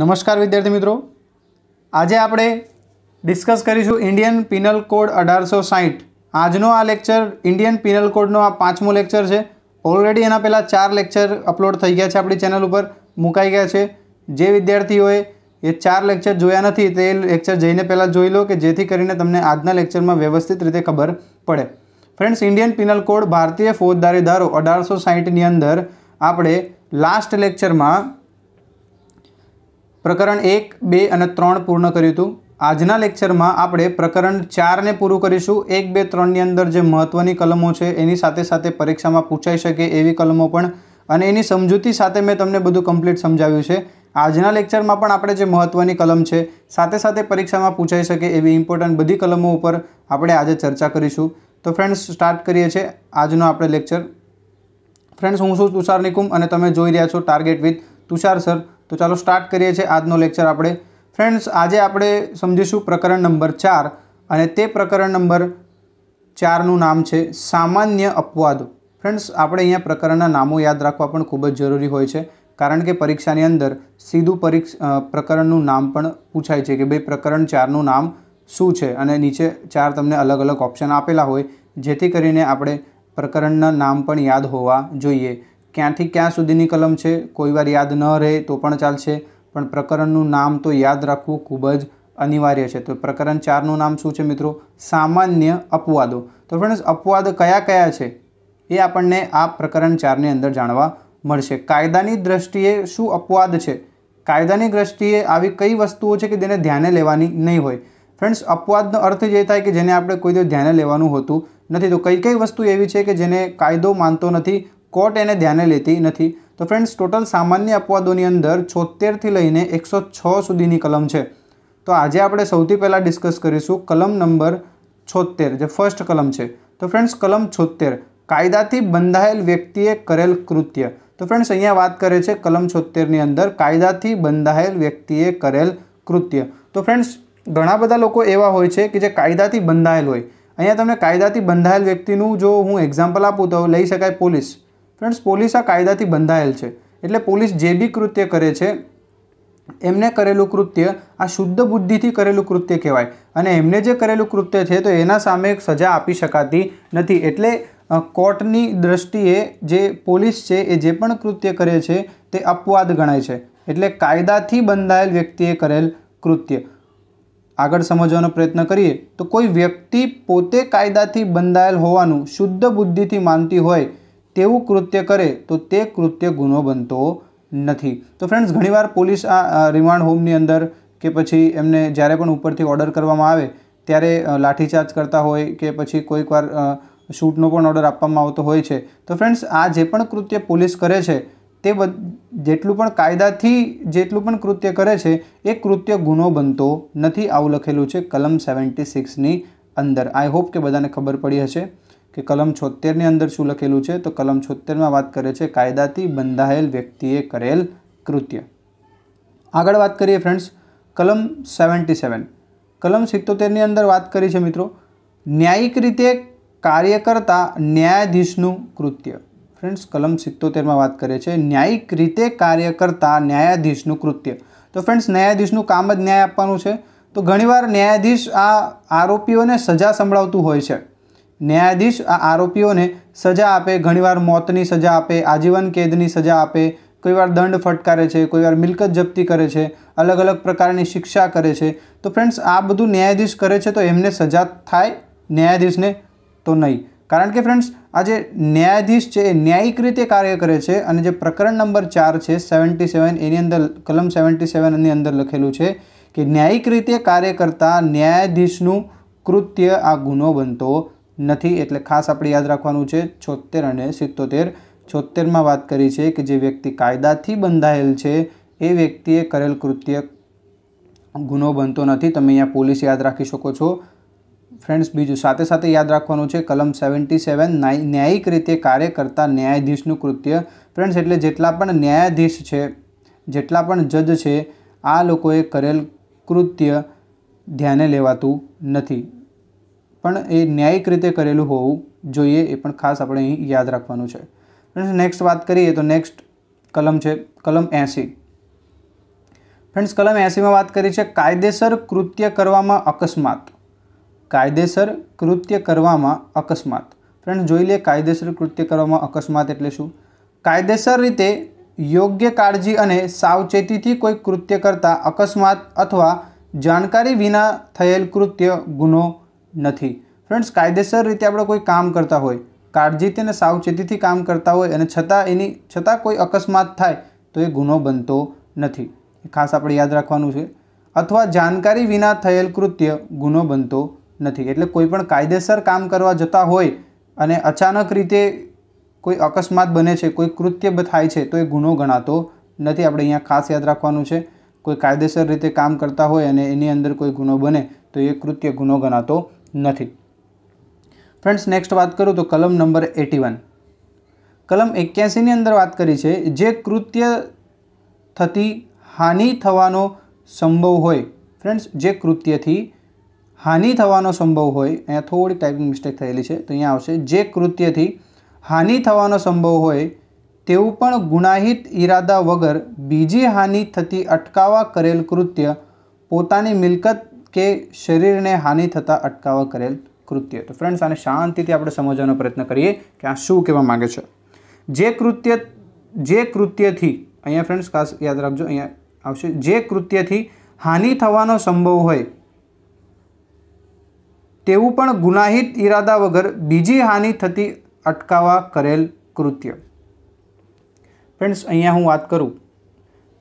નમસ્કાર વિદ્યાર્થી મિત્રો આજે આપણે ડિસ્કસ કરીશું ઇન્ડિયન પિનલ કોડ અઢારસો સાહીઠ આજનો આ લેક્ચર ઇન્ડિયન પિનલ કોડનો આ પાંચમો લેક્ચર છે ઓલરેડી એના પહેલાં ચાર લેક્ચર અપલોડ થઈ ગયા છે આપણી ચેનલ ઉપર મુકાઈ ગયા છે જે વિદ્યાર્થીઓએ એ ચાર લેક્ચર જોયા નથી તે લેક્ચર જઈને પહેલાં જોઈ લો કે જેથી કરીને તમને આજના લેક્ચરમાં વ્યવસ્થિત રીતે ખબર પડે ફ્રેન્ડ્સ ઇન્ડિયન પિનલ કોડ ભારતીય ફોજદારી ધારો અઢારસો સાહીઠની અંદર આપણે લાસ્ટ લેક્ચરમાં પ્રકરણ એક બે અને ત્રણ પૂર્ણ કર્યું હતું આજના લેક્ચરમાં આપણે પ્રકરણ ચારને પૂરું કરીશું એક બે ત્રણની અંદર જે મહત્ત્વની કલમો છે એની સાથે સાથે પરીક્ષામાં પૂછાઈ શકે એવી કલમો પણ અને એની સમજૂતી સાથે મેં તમને બધું કમ્પ્લીટ સમજાવ્યું છે આજના લેક્ચરમાં પણ આપણે જે મહત્ત્વની કલમ છે સાથે સાથે પરીક્ષામાં પૂછાઈ શકે એવી ઇમ્પોર્ટન્ટ બધી કલમો ઉપર આપણે આજે ચર્ચા કરીશું તો ફ્રેન્ડ્સ સ્ટાર્ટ કરીએ છીએ આજનો આપણે લેક્ચર ફ્રેન્ડ્સ હું છું તુષાર નિકુમ અને તમે જોઈ રહ્યા છો ટાર્ગેટ વિથ તુષાર સર તો ચાલો સ્ટાર્ટ કરીએ છીએ આજનો લેક્ચર આપણે ફ્રેન્ડ્સ આજે આપણે સમજીશું પ્રકરણ નંબર ચાર અને તે પ્રકરણ નંબર ચારનું નામ છે સામાન્ય અપવાદો ફ્રેન્ડ્સ આપણે અહીંયા પ્રકરણના નામો યાદ રાખવા પણ ખૂબ જ જરૂરી હોય છે કારણ કે પરીક્ષાની અંદર સીધું પરીક્ષ પ્રકરણનું નામ પણ પૂછાય છે કે ભાઈ પ્રકરણ ચારનું નામ શું છે અને નીચે ચાર તમને અલગ અલગ ઓપ્શન આપેલા હોય જેથી કરીને આપણે પ્રકરણના નામ પણ યાદ હોવા જોઈએ ક્યાંથી ક્યાં સુધીની કલમ છે કોઈ વાર યાદ ન રહે તો પણ ચાલશે પણ પ્રકરણનું નામ તો યાદ રાખવું ખૂબ જ અનિવાર્ય છે તો પ્રકરણ ચારનું નામ શું છે મિત્રો સામાન્ય અપવાદો તો ફ્રેન્ડ્સ અપવાદ કયા કયા છે એ આપણને આ પ્રકરણ ચારની અંદર જાણવા મળશે કાયદાની દ્રષ્ટિએ શું અપવાદ છે કાયદાની દ્રષ્ટિએ આવી કઈ વસ્તુઓ છે કે જેને ધ્યાને લેવાની નહીં હોય ફ્રેન્ડ્સ અપવાદનો અર્થ જે થાય કે જેને આપણે કોઈ દિવસ ધ્યાને લેવાનું હોતું નથી તો કઈ કઈ વસ્તુ એવી છે કે જેને કાયદો માનતો નથી કોર્ટ એને ધ્યાને લેતી નથી તો ફ્રેન્ડ્સ ટોટલ સામાન્ય અપવાદોની અંદર છોતેરથી લઈને એકસો છ સુધીની કલમ છે તો આજે આપણે સૌથી પહેલાં ડિસ્કસ કરીશું કલમ નંબર છોતેર જે ફર્સ્ટ કલમ છે તો ફ્રેન્ડ્સ કલમ છોતેર કાયદાથી બંધાયેલ વ્યક્તિએ કરેલ કૃત્ય તો ફ્રેન્ડ્સ અહીંયા વાત કરે છે કલમ છોતેરની અંદર કાયદાથી બંધાયેલ વ્યક્તિએ કરેલ કૃત્ય તો ફ્રેન્ડ્સ ઘણા બધા લોકો એવા હોય છે કે જે કાયદાથી બંધાયેલ હોય અહીંયા તમને કાયદાથી બંધાયેલ વ્યક્તિનું જો હું એક્ઝામ્પલ આપું તો લઈ શકાય પોલીસ ફ્રેન્ડ્સ પોલીસ આ કાયદાથી બંધાયેલ છે એટલે પોલીસ જે બી કૃત્ય કરે છે એમને કરેલું કૃત્ય આ શુદ્ધ બુદ્ધિથી કરેલું કૃત્ય કહેવાય અને એમને જે કરેલું કૃત્ય છે તો એના સામે સજા આપી શકાતી નથી એટલે કોર્ટની દ્રષ્ટિએ જે પોલીસ છે એ જે પણ કૃત્ય કરે છે તે અપવાદ ગણાય છે એટલે કાયદાથી બંધાયેલ વ્યક્તિએ કરેલ કૃત્ય આગળ સમજવાનો પ્રયત્ન કરીએ તો કોઈ વ્યક્તિ પોતે કાયદાથી બંધાયેલ હોવાનું શુદ્ધ બુદ્ધિથી માનતી હોય તેવું કૃત્ય કરે તો તે કૃત્ય ગુનો બનતો નથી તો ફ્રેન્ડ્સ ઘણીવાર પોલીસ આ રિમાન્ડ હોમની અંદર કે પછી એમને જ્યારે પણ ઉપરથી ઓર્ડર કરવામાં આવે ત્યારે લાઠીચાર્જ કરતા હોય કે પછી કોઈકવાર શૂટનો પણ ઓર્ડર આપવામાં આવતો હોય છે તો ફ્રેન્ડ્સ આ જે પણ કૃત્ય પોલીસ કરે છે તે જેટલું પણ કાયદાથી જેટલું પણ કૃત્ય કરે છે એ કૃત્ય ગુનો બનતો નથી આવું લખેલું છે કલમ સેવન્ટી સિક્સની અંદર આઈ હોપ કે બધાને ખબર પડી હશે કે કલમ છોતેરની અંદર શું લખેલું છે તો કલમ છોતેરમાં વાત કરે છે કાયદાથી બંધાયેલ વ્યક્તિએ કરેલ કૃત્ય આગળ વાત કરીએ ફ્રેન્ડ્સ કલમ સેવન્ટી સેવન કલમ સિત્તોતેરની અંદર વાત કરી છે મિત્રો ન્યાયિક રીતે કાર્ય કરતા ન્યાયાધીશનું કૃત્ય ફ્રેન્ડ્સ કલમ સિત્તોતેરમાં વાત કરે છે ન્યાયિક રીતે કાર્ય કરતા ન્યાયાધીશનું કૃત્ય તો ફ્રેન્ડ્સ ન્યાયાધીશનું કામ જ ન્યાય આપવાનું છે તો ઘણીવાર ન્યાયાધીશ આ આરોપીઓને સજા સંભળાવતું હોય છે ન્યાયાધીશ આ આરોપીઓને સજા આપે ઘણીવાર મોતની સજા આપે આજીવન કેદની સજા આપે કોઈવાર દંડ ફટકારે છે કોઈવાર મિલકત જપ્તી કરે છે અલગ અલગ પ્રકારની શિક્ષા કરે છે તો ફ્રેન્ડ્સ આ બધું ન્યાયાધીશ કરે છે તો એમને સજા થાય ન્યાયાધીશને તો નહીં કારણ કે ફ્રેન્ડ્સ આ જે ન્યાયાધીશ છે એ ન્યાયિક રીતે કાર્ય કરે છે અને જે પ્રકરણ નંબર ચાર છે સેવન્ટી સેવન એની અંદર કલમ સેવન્ટી સેવનની અંદર લખેલું છે કે ન્યાયિક રીતે કાર્ય કરતા ન્યાયાધીશનું કૃત્ય આ ગુનો બનતો નથી એટલે ખાસ આપણે યાદ રાખવાનું છે છોતેર અને સિત્તોતેર છોતેરમાં વાત કરી છે કે જે વ્યક્તિ કાયદાથી બંધાયેલ છે એ વ્યક્તિએ કરેલ કૃત્ય ગુનો બનતો નથી તમે અહીંયા પોલીસ યાદ રાખી શકો છો ફ્રેન્ડ્સ બીજું સાથે સાથે યાદ રાખવાનું છે કલમ સેવન્ટી સેવન ન્યાયિક રીતે કાર્ય કરતા ન્યાયાધીશનું કૃત્ય ફ્રેન્ડ્સ એટલે જેટલા પણ ન્યાયાધીશ છે જેટલા પણ જજ છે આ લોકોએ કરેલ કૃત્ય ધ્યાને લેવાતું નથી પણ એ ન્યાયિક રીતે કરેલું હોવું જોઈએ એ પણ ખાસ આપણે અહીં યાદ રાખવાનું છે ફ્રેન્ડ્સ નેક્સ્ટ વાત કરીએ તો નેક્સ્ટ કલમ છે કલમ એંસી ફ્રેન્ડ્સ કલમ એંસીમાં વાત કરી છે કાયદેસર કૃત્ય કરવામાં અકસ્માત કાયદેસર કૃત્ય કરવામાં અકસ્માત ફ્રેન્ડ જોઈ લે કાયદેસર કૃત્ય કરવામાં અકસ્માત એટલે શું કાયદેસર રીતે યોગ્ય કાળજી અને સાવચેતીથી કોઈ કૃત્ય કરતાં અકસ્માત અથવા જાણકારી વિના થયેલ કૃત્ય ગુનો નથી ફ્રેન્ડ્સ કાયદેસર રીતે આપણે કોઈ કામ કરતા હોય કાળજીથી અને સાવચેતીથી કામ કરતા હોય અને છતાં એની છતાં કોઈ અકસ્માત થાય તો એ ગુનો બનતો નથી ખાસ આપણે યાદ રાખવાનું છે અથવા જાણકારી વિના થયેલ કૃત્ય ગુનો બનતો નથી એટલે કોઈ પણ કાયદેસર કામ કરવા જતા હોય અને અચાનક રીતે કોઈ અકસ્માત બને છે કોઈ કૃત્ય થાય છે તો એ ગુનો ગણાતો નથી આપણે અહીંયા ખાસ યાદ રાખવાનું છે કોઈ કાયદેસર રીતે કામ કરતા હોય અને એની અંદર કોઈ ગુનો બને તો એ કૃત્ય ગુનો ગણાતો નથી ફ્રેન્ડ્સ નેક્સ્ટ વાત કરું તો કલમ નંબર એટી વન કલમ એક્યાસીની અંદર વાત કરી છે જે કૃત્ય થતી હાનિ થવાનો સંભવ હોય ફ્રેન્ડ્સ જે કૃત્યથી હાનિ થવાનો સંભવ હોય અહીંયા થોડી ટાઈપિંગ મિસ્ટેક થયેલી છે તો અહીંયા આવશે જે કૃત્યથી હાનિ થવાનો સંભવ હોય તેવું પણ ગુનાહિત ઈરાદા વગર બીજી હાનિ થતી અટકાવવા કરેલ કૃત્ય પોતાની મિલકત કે શરીરને હાનિ થતાં અટકાવવા કરેલ કૃત્ય તો ફ્રેન્ડ્સ આને શાંતિથી આપણે સમજવાનો પ્રયત્ન કરીએ કે આ શું કહેવા માગે છે જે કૃત્ય જે કૃત્યથી અહીંયા ફ્રેન્ડ્સ ખાસ યાદ રાખજો અહીંયા આવશે જે કૃત્યથી હાનિ થવાનો સંભવ હોય તેવું પણ ગુનાહિત ઈરાદા વગર બીજી હાનિ થતી અટકાવવા કરેલ કૃત્ય ફ્રેન્ડ્સ અહીંયા હું વાત કરું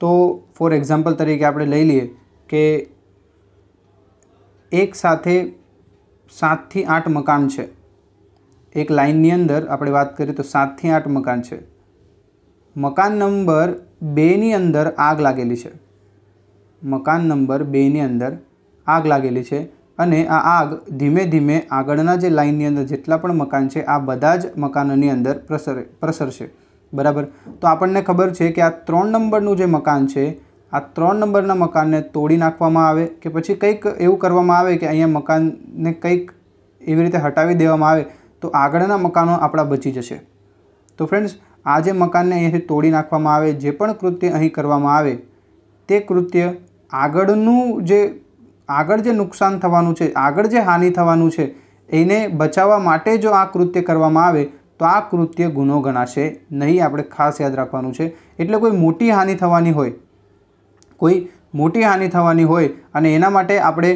તો ફોર એક્ઝામ્પલ તરીકે આપણે લઈ લઈએ કે એક સાથે સાતથી આઠ મકાન છે એક લાઇનની અંદર આપણે વાત કરીએ તો સાતથી આઠ મકાન છે મકાન નંબર બેની અંદર આગ લાગેલી છે મકાન નંબર બેની અંદર આગ લાગેલી છે અને આ આગ ધીમે ધીમે આગળના જે લાઇનની અંદર જેટલા પણ મકાન છે આ બધા જ મકાનોની અંદર પ્રસરે પ્રસરશે બરાબર તો આપણને ખબર છે કે આ ત્રણ નંબરનું જે મકાન છે આ ત્રણ નંબરના મકાનને તોડી નાખવામાં આવે કે પછી કંઈક એવું કરવામાં આવે કે અહીંયા મકાનને કંઈક એવી રીતે હટાવી દેવામાં આવે તો આગળના મકાનો આપણા બચી જશે તો ફ્રેન્ડ્સ આ જે મકાનને અહીંયાથી તોડી નાખવામાં આવે જે પણ કૃત્ય અહીં કરવામાં આવે તે કૃત્ય આગળનું જે આગળ જે નુકસાન થવાનું છે આગળ જે હાનિ થવાનું છે એને બચાવવા માટે જો આ કૃત્ય કરવામાં આવે તો આ કૃત્ય ગુનો ગણાશે નહીં આપણે ખાસ યાદ રાખવાનું છે એટલે કોઈ મોટી હાનિ થવાની હોય કોઈ મોટી હાનિ થવાની હોય અને એના માટે આપણે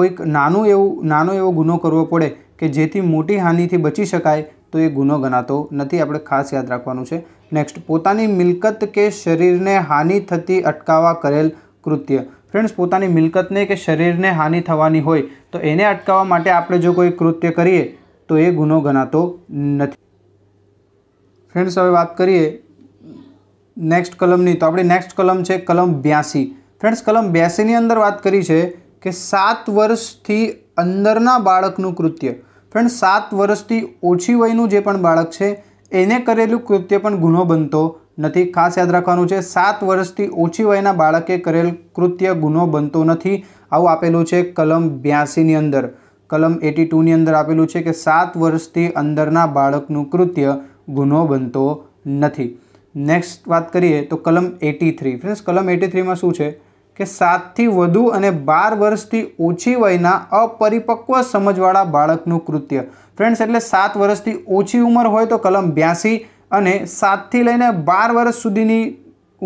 કોઈક નાનું એવું નાનો એવો ગુનો કરવો પડે કે જેથી મોટી હાનિથી બચી શકાય તો એ ગુનો ગણાતો નથી આપણે ખાસ યાદ રાખવાનું છે નેક્સ્ટ પોતાની મિલકત કે શરીરને હાનિ થતી અટકાવવા કરેલ કૃત્ય ફ્રેન્ડ્સ પોતાની મિલકતને કે શરીરને હાનિ થવાની હોય તો એને અટકાવવા માટે આપણે જો કોઈ કૃત્ય કરીએ તો એ ગુનો ગણાતો નથી ફ્રેન્ડ્સ હવે વાત કરીએ નેક્સ્ટ કલમની તો આપણી નેક્સ્ટ કલમ છે કલમ બ્યાસી ફ્રેન્ડ્સ કલમ બ્યાસીની અંદર વાત કરી છે કે સાત વર્ષથી અંદરના બાળકનું કૃત્ય ફ્રેન્ડ સાત વર્ષથી ઓછી વયનું જે પણ બાળક છે એને કરેલું કૃત્ય પણ ગુનો બનતો નથી ખાસ યાદ રાખવાનું છે સાત વર્ષથી ઓછી વયના બાળકે કરેલ કૃત્ય ગુનો બનતો નથી આવું આપેલું છે કલમ બ્યાસીની અંદર કલમ એટી ટુની અંદર આપેલું છે કે સાત વર્ષથી અંદરના બાળકનું કૃત્ય ગુનો બનતો નથી નેક્સ્ટ વાત કરીએ તો કલમ એટી થ્રી ફ્રેન્ડ્સ કલમ એટી થ્રીમાં શું છે કે સાતથી વધુ અને બાર વર્ષથી ઓછી વયના અપરિપક્વ સમજવાળા બાળકનું કૃત્ય ફ્રેન્ડ્સ એટલે સાત વર્ષથી ઓછી ઉંમર હોય તો કલમ બ્યાસી અને સાતથી લઈને બાર વર્ષ સુધીની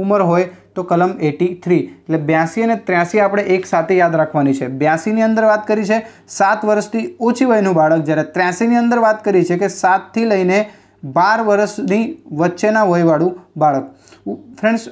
ઉંમર હોય તો કલમ એટી થ્રી એટલે બ્યાસી અને ત્ર્યાસી આપણે એક સાથે યાદ રાખવાની છે બ્યાસીની અંદર વાત કરી છે સાત વર્ષથી ઓછી વયનું બાળક જ્યારે ત્ર્યાસીની અંદર વાત કરી છે કે સાતથી લઈને બાર વર્ષની વચ્ચેના વયવાળું બાળક ફ્રેન્ડ્સ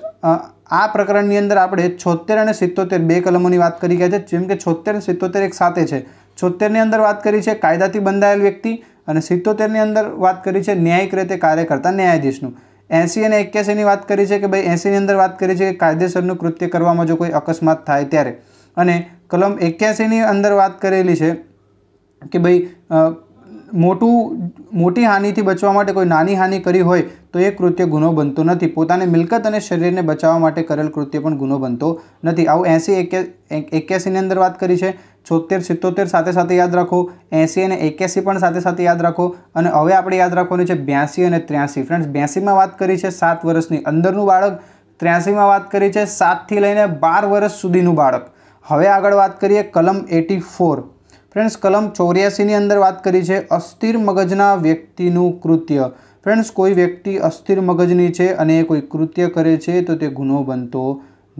આ પ્રકરણની અંદર આપણે છોતેર અને સિત્તોતેર બે કલમોની વાત કરી ગયા છે જેમ કે છોતેર અને સિત્તોતેર એક સાથે છે છોતેરની અંદર વાત કરી છે કાયદાથી બંધાયેલ વ્યક્તિ અને સિત્તોતેરની અંદર વાત કરી છે ન્યાયિક રીતે કાર્ય કરતા ન્યાયાધીશનું એંસી અને એક્યાસીની વાત કરી છે કે ભાઈ એંસીની અંદર વાત કરી છે કે કાયદેસરનું કૃત્ય કરવામાં જો કોઈ અકસ્માત થાય ત્યારે અને કલમ એક્યાસીની અંદર વાત કરેલી છે કે ભાઈ મોટું મોટી હાનિથી બચવા માટે કોઈ નાની હાનિ કરી હોય તો એ કૃત્ય ગુનો બનતો નથી પોતાની મિલકત અને શરીરને બચાવવા માટે કરેલ કૃત્ય પણ ગુનો બનતો નથી આવું એંસી એક્યાસીની અંદર વાત કરી છે છોતેર સિત્તોતેર સાથે સાથે યાદ રાખો એંસી અને એક્યાસી પણ સાથે સાથે યાદ રાખો અને હવે આપણે યાદ રાખવાની છે બ્યાસી અને ત્ર્યાસી ફ્રેન્ડ્સ બ્યાસીમાં વાત કરી છે સાત વર્ષની અંદરનું બાળક ત્ર્યાસીમાં વાત કરી છે સાતથી લઈને બાર વર્ષ સુધીનું બાળક હવે આગળ વાત કરીએ કલમ એટી ફોર ફ્રેન્ડ્સ કલમ ચોર્યાસીની અંદર વાત કરી છે અસ્થિર મગજના વ્યક્તિનું કૃત્ય ફ્રેન્ડ્સ કોઈ વ્યક્તિ અસ્થિર મગજની છે અને કોઈ કૃત્ય કરે છે તો તે ગુનો બનતો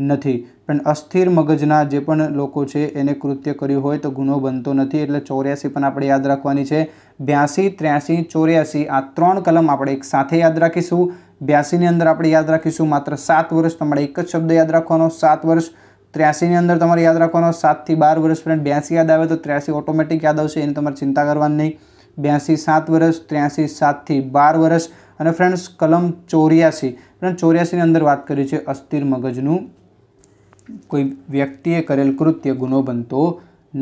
નથી પણ અસ્થિર મગજના જે પણ લોકો છે એને કૃત્ય કર્યું હોય તો ગુનો બનતો નથી એટલે ચોર્યાસી પણ આપણે યાદ રાખવાની છે બ્યાસી ત્ર્યાસી ચોર્યાસી આ ત્રણ કલમ આપણે એક સાથે યાદ રાખીશું બ્યાસીની અંદર આપણે યાદ રાખીશું માત્ર સાત વર્ષ તમારે એક જ શબ્દ યાદ રાખવાનો સાત વર્ષ ત્ર્યાસીની અંદર તમારે યાદ રાખવાનો સાતથી બાર વર્ષ પર્યંત બ્યાસી યાદ આવે તો ત્ર્યાસી ઓટોમેટિક યાદ આવશે એની તમારે ચિંતા કરવાની નહીં બ્યાસી સાત વર્ષ ત્ર્યાસી સાતથી બાર વર્ષ અને ફ્રેન્ડ્સ કલમ ચોર્યાસી ફ્રેન્ડ ચોર્યાસીની અંદર વાત કરી છે અસ્થિર મગજનું કોઈ વ્યક્તિએ કરેલ કૃત્ય ગુનો બનતો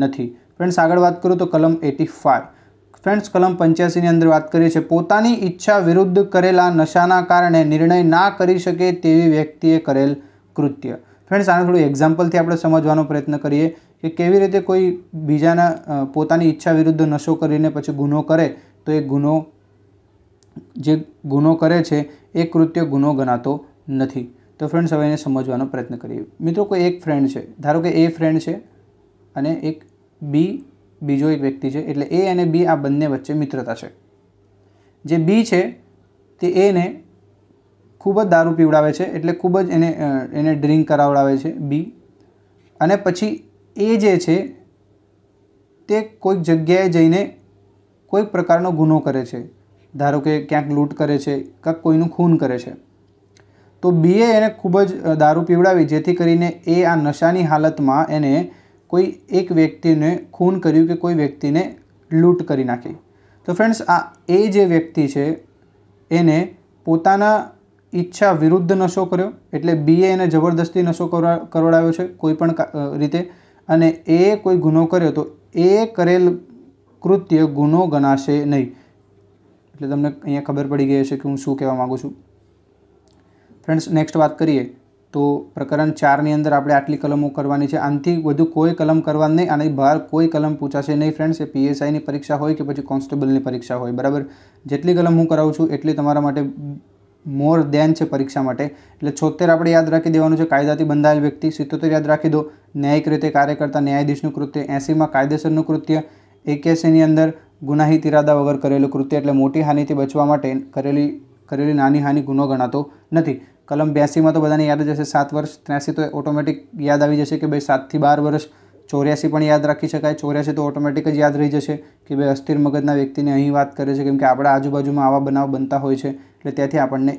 નથી ફ્રેન્ડ્સ આગળ વાત કરું તો કલમ એટી ફાઇવ ફ્રેન્ડ્સ કલમ પંચ્યાસીની અંદર વાત કરીએ છીએ પોતાની ઈચ્છા વિરુદ્ધ કરેલા નશાના કારણે નિર્ણય ના કરી શકે તેવી વ્યક્તિએ કરેલ કૃત્ય ફ્રેન્ડ્સ આને થોડું એક્ઝામ્પલથી આપણે સમજવાનો પ્રયત્ન કરીએ કે કેવી રીતે કોઈ બીજાના પોતાની ઈચ્છા વિરુદ્ધ નશો કરીને પછી ગુનો કરે તો એ ગુનો જે ગુનો કરે છે એ કૃત્ય ગુનો ગણાતો નથી તો ફ્રેન્ડ્સ હવે એને સમજવાનો પ્રયત્ન કરીએ મિત્રો કોઈ એક ફ્રેન્ડ છે ધારો કે એ ફ્રેન્ડ છે અને એક બી બીજો એક વ્યક્તિ છે એટલે એ અને બી આ બંને વચ્ચે મિત્રતા છે જે બી છે તે એને ખૂબ જ દારૂ પીવડાવે છે એટલે ખૂબ જ એને એને ડ્રિંક કરાવડાવે છે બી અને પછી એ જે છે તે કોઈક જગ્યાએ જઈને કોઈક પ્રકારનો ગુનો કરે છે ધારો કે ક્યાંક લૂંટ કરે છે કાંક કોઈનું ખૂન કરે છે તો બીએ એને ખૂબ જ દારૂ પીવડાવી જેથી કરીને એ આ નશાની હાલતમાં એને કોઈ એક વ્યક્તિને ખૂન કર્યું કે કોઈ વ્યક્તિને લૂંટ કરી નાખી તો ફ્રેન્ડ્સ આ એ જે વ્યક્તિ છે એને પોતાના ઈચ્છા વિરુદ્ધ નશો કર્યો એટલે બીએ એને જબરદસ્તી નશો કરવડાવ્યો છે કોઈ પણ રીતે અને એ કોઈ ગુનો કર્યો તો એ કરેલ કૃત્ય ગુનો ગણાશે નહીં એટલે તમને અહીંયા ખબર પડી ગઈ હશે કે હું શું કહેવા માગું છું ફ્રેન્ડ્સ નેક્સ્ટ વાત કરીએ તો પ્રકરણ ચારની અંદર આપણે આટલી કલમો કરવાની છે આનાથી વધુ કોઈ કલમ કરવાની નહીં આની બહાર કોઈ કલમ પૂછાશે નહીં ફ્રેન્ડ્સ એ પીએસઆઈની પરીક્ષા હોય કે પછી કોન્સ્ટેબલની પરીક્ષા હોય બરાબર જેટલી કલમ હું કરાવું છું એટલી તમારા માટે મોર દેન છે પરીક્ષા માટે એટલે છોતેર આપણે યાદ રાખી દેવાનું છે કાયદાથી બંધાયેલ વ્યક્તિ સિત્તોતેર યાદ રાખી દો ન્યાયિક રીતે કાર્ય કરતા ન્યાયાધીશનું કૃત્ય એંસીમાં કાયદેસરનું કૃત્ય એકેસીની અંદર ગુનાહિત ઇરાદા વગર કરેલું કૃત્ય એટલે મોટી હાનિથી બચવા માટે કરેલી કરેલી નાની હાનિ ગુનો ગણાતો નથી કલમ બ્યાસીમાં તો બધાને યાદ જશે સાત વર્ષ ત્ર્યાસી તો ઓટોમેટિક યાદ આવી જશે કે ભાઈ સાતથી બાર વર્ષ ચોર્યાસી પણ યાદ રાખી શકાય ચોર્યાસી તો ઓટોમેટિક જ યાદ રહી જશે કે ભાઈ અસ્થિર મગજના વ્યક્તિને અહીં વાત કરે છે કેમ કે આપણા આજુબાજુમાં આવા બનાવ બનતા હોય છે એટલે ત્યાંથી આપણને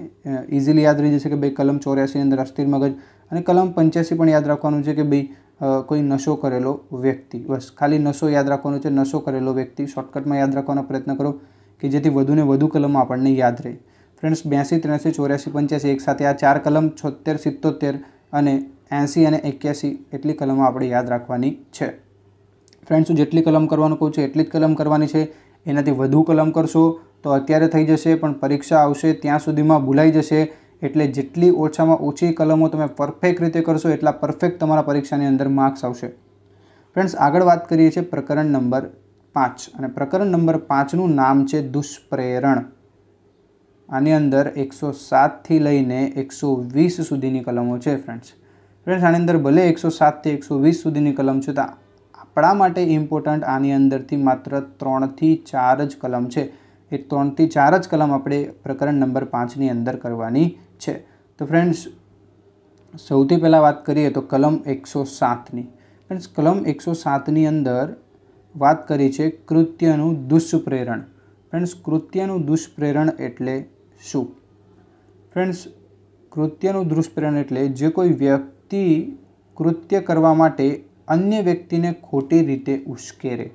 ઇઝીલી યાદ રહી જશે કે ભાઈ કલમ ચોર્યાસીની અંદર અસ્થિર મગજ અને કલમ પંચ્યાસી પણ યાદ રાખવાનું છે કે ભાઈ કોઈ નશો કરેલો વ્યક્તિ બસ ખાલી નશો યાદ રાખવાનો છે નશો કરેલો વ્યક્તિ શોર્ટકટમાં યાદ રાખવાનો પ્રયત્ન કરો કે જેથી વધુને વધુ કલમ આપણને યાદ રહે ફ્રેન્ડ્સ બ્યાસી ત્ર્યાસી ચોર્યાસી પંચ્યાસી એકસાથે આ ચાર કલમ છોતેર સિત્તોતેર અને એંસી અને એક્યાસી એટલી કલમો આપણે યાદ રાખવાની છે ફ્રેન્ડ્સ હું જેટલી કલમ કરવાનું કહું છું એટલી જ કલમ કરવાની છે એનાથી વધુ કલમ કરશો તો અત્યારે થઈ જશે પણ પરીક્ષા આવશે ત્યાં સુધીમાં ભૂલાઈ જશે એટલે જેટલી ઓછામાં ઓછી કલમો તમે પરફેક્ટ રીતે કરશો એટલા પરફેક્ટ તમારા પરીક્ષાની અંદર માર્ક્સ આવશે ફ્રેન્ડ્સ આગળ વાત કરીએ છીએ પ્રકરણ નંબર પાંચ અને પ્રકરણ નંબર પાંચનું નામ છે દુષ્પ્રેરણ આની અંદર એકસો સાતથી લઈને એકસો વીસ સુધીની કલમો છે ફ્રેન્ડ્સ ફ્રેન્ડ્સ આની અંદર ભલે એકસો સાતથી એકસો વીસ સુધીની કલમ છે તો આપણા માટે ઇમ્પોર્ટન્ટ આની અંદરથી માત્ર ત્રણથી ચાર જ કલમ છે એ ત્રણથી ચાર જ કલમ આપણે પ્રકરણ નંબર પાંચની અંદર કરવાની છે તો ફ્રેન્ડ્સ સૌથી પહેલાં વાત કરીએ તો કલમ એકસો સાતની ફ્રેન્ડ્સ કલમ એકસો સાતની અંદર વાત કરી છે કૃત્યનું દુષ્પ્રેરણ ફ્રેન્ડ્સ કૃત્યનું દુષ્પ્રેરણ એટલે શું ફ્રેન્ડ્સ કૃત્યનું દુષ્પ્રેરણ એટલે જે કોઈ વ્યક્તિ કૃત્ય કરવા માટે અન્ય વ્યક્તિને ખોટી રીતે ઉશ્કેરે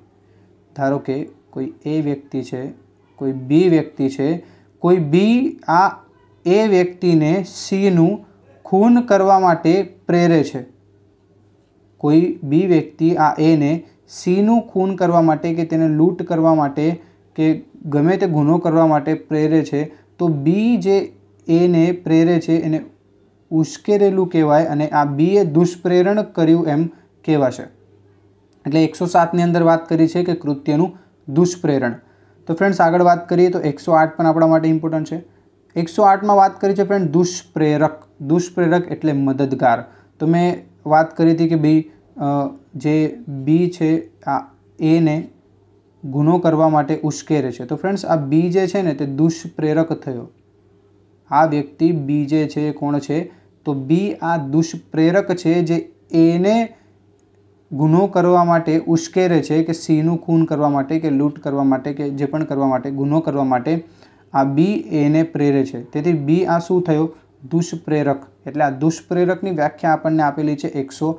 ધારો કે કોઈ એ વ્યક્તિ છે કોઈ બી વ્યક્તિ છે કોઈ બી આ એ વ્યક્તિને સીનું ખૂન કરવા માટે પ્રેરે છે કોઈ બી વ્યક્તિ આ એને સીનું ખૂન કરવા માટે કે તેને લૂંટ કરવા માટે કે ગમે તે ગુનો કરવા માટે પ્રેરે છે તો બી જે એને પ્રેરે છે એને ઉશ્કેરેલું કહેવાય અને આ બીએ દુષ્પ્રેરણ કર્યું એમ કહેવાશે એટલે એકસો સાતની અંદર વાત કરી છે કે કૃત્યનું દુષ્પ્રેરણ તો ફ્રેન્ડ્સ આગળ વાત કરીએ તો એકસો આઠ પણ આપણા માટે ઇમ્પોર્ટન્ટ છે એકસો આઠમાં વાત કરી છે ફ્રેન્ડ દુષ્પ્રેરક દુષ્પ્રેરક એટલે મદદગાર તો મેં વાત કરી હતી કે બી જે બી છે આ એને ગુનો કરવા માટે ઉશ્કેરે છે તો ફ્રેન્ડ્સ આ બી જે છે ને તે દુષ્પ્રેરક થયો આ વ્યક્તિ બી જે છે કોણ છે તો બી આ દુષ્પ્રેરક છે જે એને ગુનો કરવા માટે ઉશ્કેરે છે કે સિંહનું ખૂન કરવા માટે કે લૂંટ કરવા માટે કે જે પણ કરવા માટે ગુનો કરવા માટે આ બી એને પ્રેરે છે તેથી બી આ શું થયો દુષ્પ્રેરક એટલે આ દુષ્પ્રેરકની વ્યાખ્યા આપણને આપેલી છે એકસો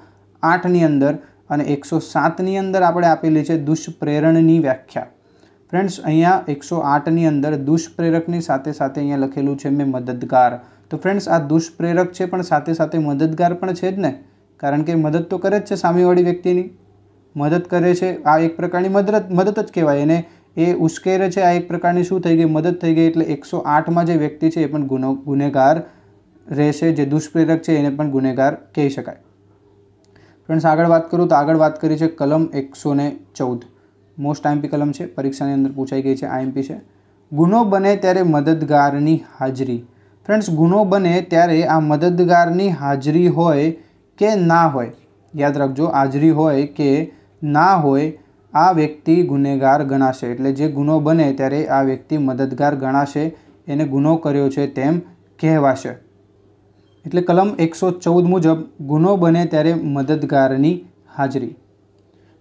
આઠની અંદર અને એકસો સાતની અંદર આપણે આપેલી છે દુષ્પ્રેરણની વ્યાખ્યા ફ્રેન્ડ્સ અહીંયા એકસો આઠની અંદર દુષ્પ્રેરકની સાથે સાથે અહીંયા લખેલું છે મેં મદદગાર તો ફ્રેન્ડ્સ આ દુષ્પ્રેરક છે પણ સાથે સાથે મદદગાર પણ છે જ ને કારણ કે મદદ તો કરે જ છે સામેવાળી વ્યક્તિની મદદ કરે છે આ એક પ્રકારની મદદ મદદ જ કહેવાય એને એ ઉશ્કેરે છે આ એક પ્રકારની શું થઈ ગઈ મદદ થઈ ગઈ એટલે એકસો આઠમાં જે વ્યક્તિ છે એ પણ ગુનો ગુનેગાર રહેશે જે દુષ્પ્રેરક છે એને પણ ગુનેગાર કહી શકાય ફ્રેન્ડ્સ આગળ વાત કરું તો આગળ વાત કરી છે કલમ એકસો ને ચૌદ મોસ્ટ આઈમપી કલમ છે પરીક્ષાની અંદર પૂછાઈ ગઈ છે આઈએમપી છે ગુનો બને ત્યારે મદદગારની હાજરી ફ્રેન્ડ્સ ગુનો બને ત્યારે આ મદદગારની હાજરી હોય કે ના હોય યાદ રાખજો હાજરી હોય કે ના હોય આ વ્યક્તિ ગુનેગાર ગણાશે એટલે જે ગુનો બને ત્યારે આ વ્યક્તિ મદદગાર ગણાશે એને ગુનો કર્યો છે તેમ કહેવાશે એટલે કલમ એકસો ચૌદ મુજબ ગુનો બને ત્યારે મદદગારની હાજરી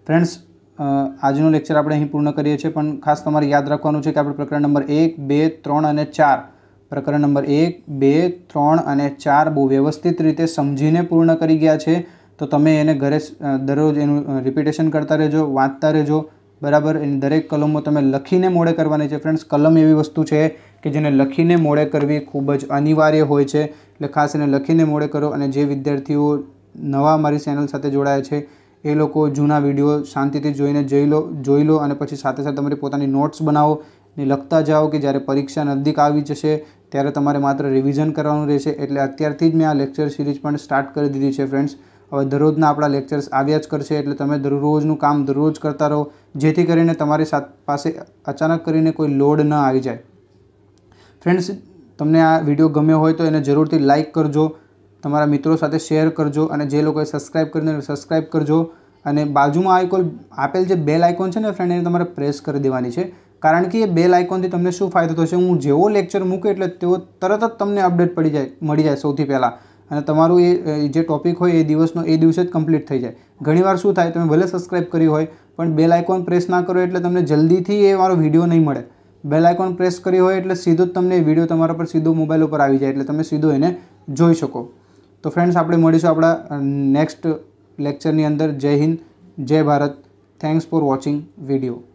ફ્રેન્ડ્સ આજનો લેક્ચર આપણે અહીં પૂર્ણ કરીએ છીએ પણ ખાસ તમારે યાદ રાખવાનું છે કે આપણે પ્રકરણ નંબર એક બે ત્રણ અને ચાર પ્રકરણ નંબર એક બે ત્રણ અને ચાર બહુ વ્યવસ્થિત રીતે સમજીને પૂર્ણ કરી ગયા છે તો તમે એને ઘરે દરરોજ એનું રિપીટેશન કરતા રહેજો વાંચતા રહેજો બરાબર એની દરેક કલમો તમે લખીને મોડે કરવાની છે ફ્રેન્ડ્સ કલમ એવી વસ્તુ છે કે જેને લખીને મોડે કરવી ખૂબ જ અનિવાર્ય હોય છે એટલે ખાસ એને લખીને મોડે કરો અને જે વિદ્યાર્થીઓ નવા મારી ચેનલ સાથે જોડાયા છે એ લોકો જૂના વિડીયો શાંતિથી જોઈને જોઈ લો જોઈ લો અને પછી સાથે સાથે તમારી પોતાની નોટ્સ બનાવો ને લખતા જાઓ કે જ્યારે પરીક્ષા નજીક આવી જશે ત્યારે તમારે માત્ર રિવિઝન કરવાનું રહેશે એટલે અત્યારથી જ મેં આ લેક્ચર સિરીઝ પણ સ્ટાર્ટ કરી દીધી છે ફ્રેન્ડ્સ હવે દરરોજના આપણા લેક્ચર્સ આવ્યા જ કરશે એટલે તમે દરરોજનું કામ દરરોજ કરતા રહો જેથી કરીને તમારી સા પાસે અચાનક કરીને કોઈ લોડ ન આવી જાય ફ્રેન્ડ્સ તમને આ વિડીયો ગમ્યો હોય તો એને જરૂરથી લાઇક કરજો તમારા મિત્રો સાથે શેર કરજો અને જે લોકોએ સબસ્ક્રાઈબ કરીને સબસ્ક્રાઇબ કરજો અને બાજુમાં આઇકોન આપેલ જે બેલ આઇકોન છે ને ફ્રેન્ડ એને તમારે પ્રેસ કરી દેવાની છે કારણ કે એ બેલ આઇકોનથી તમને શું ફાયદો થશે હું જેવો લેક્ચર મૂકે એટલે તેઓ તરત જ તમને અપડેટ પડી જાય મળી જાય સૌથી પહેલાં અને તમારું એ જે ટોપિક હોય એ દિવસનો એ દિવસે જ કમ્પ્લીટ થઈ જાય ઘણીવાર શું થાય તમે ભલે સબસ્ક્રાઇબ કરી હોય પણ બેલ આઇકોન પ્રેસ ના કરો એટલે તમને જલ્દીથી એ મારો વિડીયો નહીં મળે બેલ આઇકોન પ્રેસ કર્યો હોય એટલે સીધો જ તમને એ વિડીયો તમારા પર સીધો મોબાઈલ ઉપર આવી જાય એટલે તમે સીધો એને જોઈ શકો તો ફ્રેન્ડ્સ આપણે મળીશું આપણા નેક્સ્ટ લેક્ચરની અંદર જય હિન્દ જય Bharat thanks for watching video